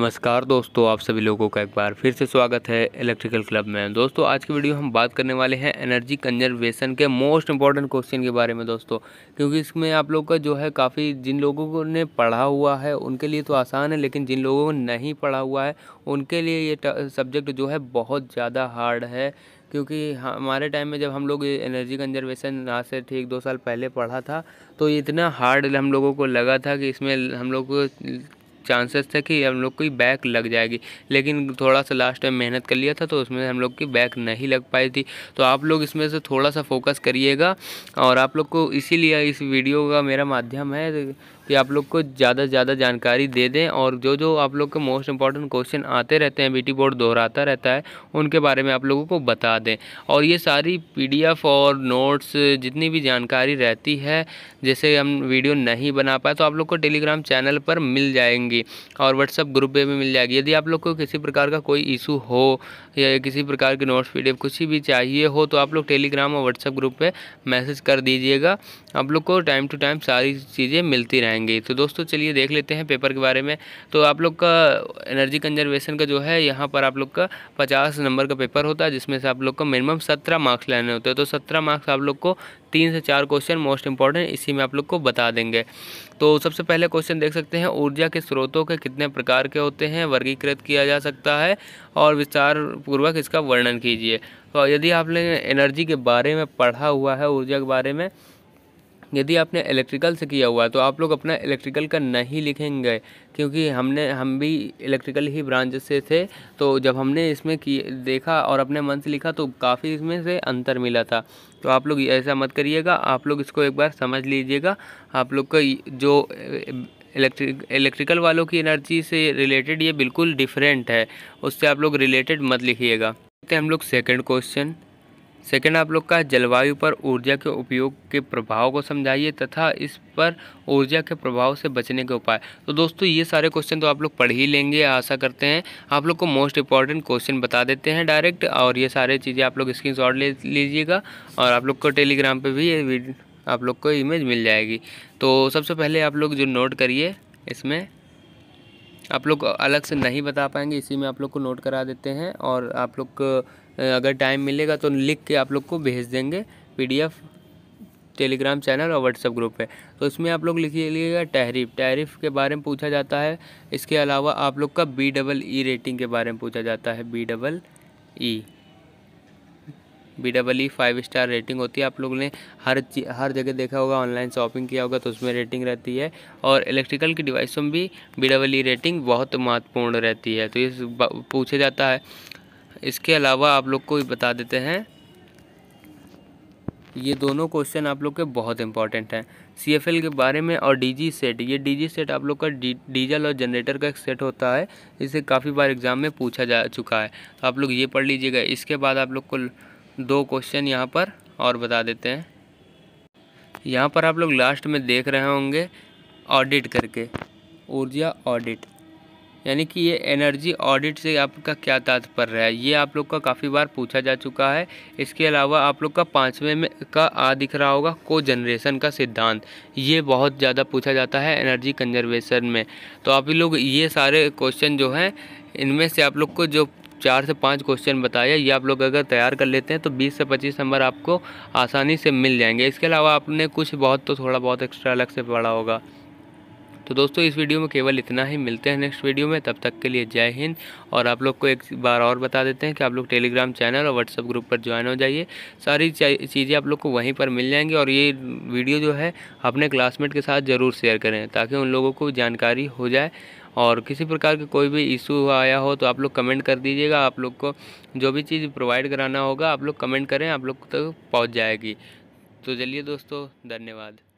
नमस्कार दोस्तों आप सभी लोगों का एक बार फिर से स्वागत है इलेक्ट्रिकल क्लब में दोस्तों आज की वीडियो हम बात करने वाले हैं एनर्जी कंजर्वेशन के मोस्ट इंपॉर्टेंट क्वेश्चन के बारे में दोस्तों क्योंकि इसमें आप लोग का जो है काफ़ी जिन लोगों ने पढ़ा हुआ है उनके लिए तो आसान है लेकिन जिन लोगों को नहीं पढ़ा हुआ है उनके लिए ये सब्जेक्ट जो है बहुत ज़्यादा हार्ड है क्योंकि हमारे टाइम में जब हम लोग एनर्जी कंजर्वेशन ना से ठीक दो साल पहले पढ़ा था तो इतना हार्ड हम लोगों को लगा था कि इसमें हम लोग चांसेस थे कि हम लोग की बैक लग जाएगी लेकिन थोड़ा सा लास्ट टाइम मेहनत कर लिया था तो उसमें हम लोग की बैक नहीं लग पाई थी तो आप लोग इसमें से थोड़ा सा फोकस करिएगा और आप लोग को इसीलिए इस वीडियो का मेरा माध्यम है कि आप लोग को ज़्यादा से ज़्यादा जानकारी दे दें और जो जो आप लोग के मोस्ट इंपॉर्टेंट क्वेश्चन आते रहते हैं बीटी बोर्ड दोहराता रहता है उनके बारे में आप लोगों को बता दें और ये सारी पीडीएफ और नोट्स जितनी भी जानकारी रहती है जैसे हम वीडियो नहीं बना पाए तो आप लोग को टेलीग्राम चैनल पर मिल जाएंगी और व्हाट्सअप ग्रुप पर भी मिल जाएगी यदि आप लोग को किसी प्रकार का कोई इशू हो या किसी प्रकार की नोट्स पी कुछ भी चाहिए हो तो आप लोग टेलीग्राम और व्हाट्सअप ग्रुप पर मैसेज कर दीजिएगा आप लोग को टाइम टू टाइम सारी चीज़ें मिलती रहेंगी जाएंगे तो दोस्तों चलिए देख लेते हैं पेपर के बारे में तो आप लोग का एनर्जी कंजर्वेशन का जो है यहाँ पर आप लोग का पचास नंबर का पेपर होता है जिसमें से आप लोग का मिनिमम सत्रह मार्क्स लेने होते हैं तो सत्रह मार्क्स आप लोग को तीन से चार क्वेश्चन मोस्ट इंपॉर्टेंट इसी में आप लोग को बता देंगे तो सबसे पहले क्वेश्चन देख सकते हैं ऊर्जा के स्रोतों के कितने प्रकार के होते हैं वर्गीकृत किया जा सकता है और विस्तार पूर्वक इसका वर्णन कीजिए तो यदि आपने एनर्जी के बारे में पढ़ा हुआ है ऊर्जा के बारे में यदि आपने इलेक्ट्रिकल से किया हुआ है तो आप लोग अपना इलेक्ट्रिकल का नहीं लिखेंगे क्योंकि हमने हम भी इलेक्ट्रिकल ही ब्रांच से थे तो जब हमने इसमें की देखा और अपने मन से लिखा तो काफ़ी इसमें से अंतर मिला था तो आप लोग ऐसा मत करिएगा आप लोग इसको एक बार समझ लीजिएगा आप लोग का जो इलेक्ट्रिक इलेक्ट्रिकल वालों की एनर्जी से रिलेटेड ये बिल्कुल डिफरेंट है उससे आप लोग रिलेटेड मत लिखिएगा हम लोग सेकंड क्वेश्चन सेकेंड आप लोग का जलवायु पर ऊर्जा के उपयोग के प्रभाव को समझाइए तथा इस पर ऊर्जा के प्रभाव से बचने के उपाय तो दोस्तों ये सारे क्वेश्चन तो आप लोग पढ़ ही लेंगे आशा करते हैं आप लोग को मोस्ट इंपॉर्टेंट क्वेश्चन बता देते हैं डायरेक्ट और ये सारे चीज़ें आप लोग स्क्रीन ले लीजिएगा और आप लोग को टेलीग्राम पर भी ये आप लोग को इमेज मिल जाएगी तो सबसे पहले आप लोग जो नोट करिए इसमें आप लोग अलग से नहीं बता पाएंगे इसी में आप लोग को नोट करा देते हैं और आप लोग अगर टाइम मिलेगा तो लिख के आप लोग को भेज देंगे पीडीएफ टेलीग्राम चैनल और व्हाट्सएप ग्रुप पे तो इसमें आप लोग लिख लीजिएगा टहरीफ टहरीफ के बारे में पूछा जाता है इसके अलावा आप लोग का बी डबल ई रेटिंग के बारे में पूछा जाता है B double E B double E five star rating होती है आप लोग ने हर हर जगह देखा होगा ऑनलाइन शॉपिंग किया होगा तो उसमें रेटिंग रहती है और इलेक्ट्रिकल की डिवाइसों में भी बी डबल ई रेटिंग बहुत महत्वपूर्ण रहती है तो ये पूछा जाता है इसके अलावा आप लोग को बता देते हैं ये दोनों क्वेश्चन आप लोग के बहुत इंपॉर्टेंट हैं सी एफ एल के बारे में और डी जी सेट ये डी जी सेट आप लोग का डीजल और जनरेटर का एक सेट होता है इसे काफ़ी बार एग्ज़ाम में पूछा जा चुका है आप लोग ये पढ़ लीजिएगा इसके बाद आप लोग को दो क्वेश्चन यहाँ पर और बता देते हैं यहाँ पर आप लोग लास्ट में देख रहे होंगे ऑडिट करके ऊर्जा ऑडिट यानी कि ये एनर्जी ऑडिट से आपका क्या तात्पर्य है ये आप लोग का काफ़ी बार पूछा जा चुका है इसके अलावा आप लोग का पाँचवें में का आ दिख रहा होगा को जनरेशन का सिद्धांत ये बहुत ज़्यादा पूछा जाता है एनर्जी कंजर्वेशन में तो आप लोग ये सारे क्वेश्चन जो हैं इनमें से आप लोग को जो चार से पाँच क्वेश्चन बताया ये आप लोग अगर तैयार कर लेते हैं तो बीस से पच्चीस नंबर आपको आसानी से मिल जाएंगे इसके अलावा आपने कुछ बहुत तो थोड़ा बहुत एक्स्ट्रा अलग से पढ़ा होगा तो दोस्तों इस वीडियो में केवल इतना ही मिलते हैं नेक्स्ट वीडियो में तब तक के लिए जय हिंद और आप लोग को एक बार और बता देते हैं कि आप लोग टेलीग्राम चैनल और व्हाट्सअप ग्रुप पर ज्वाइन हो जाइए सारी चीज़ें आप लोग को वहीं पर मिल जाएंगी और ये वीडियो जो है अपने क्लासमेट के साथ ज़रूर शेयर करें ताकि उन लोगों को जानकारी हो जाए और किसी प्रकार के कोई भी इशू आया हो तो आप लोग कमेंट कर दीजिएगा आप लोग को जो भी चीज़ प्रोवाइड कराना होगा आप लोग कमेंट करें आप लोग तक तो पहुँच जाएगी तो चलिए दोस्तों धन्यवाद